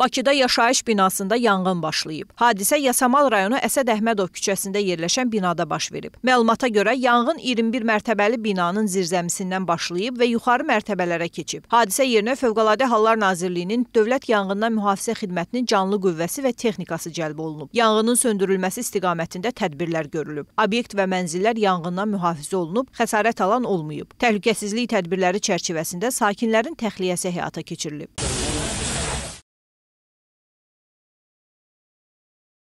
Bakıda yaşayış binasında yanğın başlayıb. Hadisə Yasamal rayonu Əsəd Əhmədov küçəsində yerləşən binada baş verib. Məlumata görə yanğın 21 mərtəbəli binanın zirzəmisindən başlayıb və yuxarı mərtəbələrə keçib. Hadisə yerinə Fövqəladə Hallar Nazirliyinin Dövlət Yanğından Mühafizə Xidmətinin canlı qüvvəsi və texnikası cəlb olunub. Yanğının söndürülməsi istiqamətində tədbirlər görülüb. Obyekt və mənzillər yanğından mühafizə olunub, xəsarət alan olmayıb. Təhlükəsizlik tədbirləri çərçivəsində sakinlərin təxliyəsi həyata keçirilib.